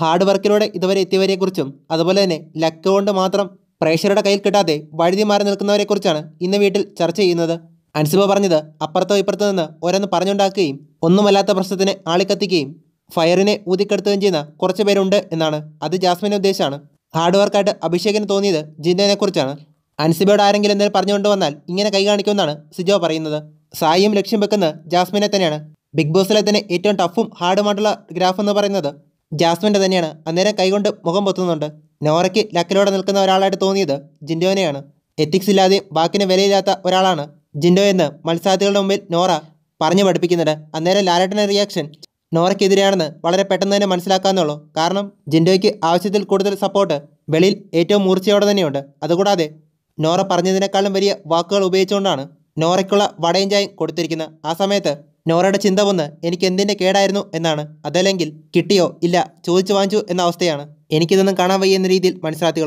hard വർക്കിലൂടെ ഇതുവരെ എത്തിയവരെക്കുറിച്ചും അതുപോലെ തന്നെ ലക്ക് കൊണ്ട് മാത്രം പ്രേക്ഷകരുടെ കയ്യിൽ കിട്ടാതെ വഴുതി മാറി നിൽക്കുന്നവരെക്കുറിച്ചാണ് ഇന്ന് വീട്ടിൽ ചർച്ച ചെയ്യുന്നത് അൻസിബ പറഞ്ഞത് അപ്പുറത്തോ ഇപ്പുറത്തു നിന്ന് ഓരോന്ന് പറഞ്ഞുണ്ടാക്കുകയും ഒന്നുമല്ലാത്ത പ്രശ്നത്തിന് ആളിക്കത്തിക്കുകയും ഫയറിനെ ഊതിക്കെടുത്തുകയും ചെയ്യുന്ന കുറച്ച് പേരുണ്ട് എന്നാണ് അത് ജാസ്മിൻ്റെ ഉദ്ദേശമാണ് ഹാർഡ് വർക്കായിട്ട് അഭിഷേകിന് തോന്നിയത് ജിന്നേനെക്കുറിച്ചാണ് അൻസിബയോട് ആരെങ്കിലും എന്തെങ്കിലും പറഞ്ഞുകൊണ്ട് വന്നാൽ ഇങ്ങനെ കൈ കാണിക്കുമെന്നാണ് സിജോ പറയുന്നത് സായിയും ലക്ഷ്യം വെക്കുന്നത് ജാസ്മിനെ തന്നെയാണ് ബിഗ് ബോസിലെ തന്നെ ഏറ്റവും ടഫും ഹാർഡുമായിട്ടുള്ള ഗ്രാഫ് എന്ന് പറയുന്നത് ജാസ്മിൻ്റെ തന്നെയാണ് അന്നേരം കൈകൊണ്ട് മുഖം പൊത്തുന്നുണ്ട് നോറയ്ക്ക് ലക്കിലൂടെ നിൽക്കുന്ന ഒരാളായിട്ട് തോന്നിയത് ജിൻഡോനെയാണ് എത്തിക്സ് ഇല്ലാതെയും ബാക്കിന് വിലയില്ലാത്ത ഒരാളാണ് ജിൻഡോ എന്ന് മത്സരാർത്ഥികളുടെ മുമ്പിൽ നോറ പറഞ്ഞു പഠിപ്പിക്കുന്നുണ്ട് അന്നേരം ലാലേട്ടൻ്റെ റിയാക്ഷൻ നോറയ്ക്കെതിരെയാണെന്ന് വളരെ പെട്ടെന്ന് തന്നെ മനസ്സിലാക്കാമെന്നുള്ളൂ കാരണം ജിൻഡോയ്ക്ക് ആവശ്യത്തിൽ കൂടുതൽ സപ്പോർട്ട് വെളിയിൽ ഏറ്റവും മൂർച്ചയോടെ തന്നെയുണ്ട് അതുകൂടാതെ നോറ പറഞ്ഞതിനേക്കാളും വലിയ വാക്കുകൾ ഉപയോഗിച്ചുകൊണ്ടാണ് നോറയ്ക്കുള്ള വടയും ചായയും കൊടുത്തിരിക്കുന്നത് ആ സമയത്ത് നോറയുടെ ചിന്ത വന്ന് എനിക്ക് എന്തിൻ്റെ കേടായിരുന്നു എന്നാണ് അതല്ലെങ്കിൽ കിട്ടിയോ ഇല്ല ചോദിച്ചു വാങ്ങിച്ചു എന്ന അവസ്ഥയാണ് എനിക്കിതൊന്നും കാണാൻ വയ്യ എന്ന രീതിയിൽ മത്സരാർത്ഥികൾ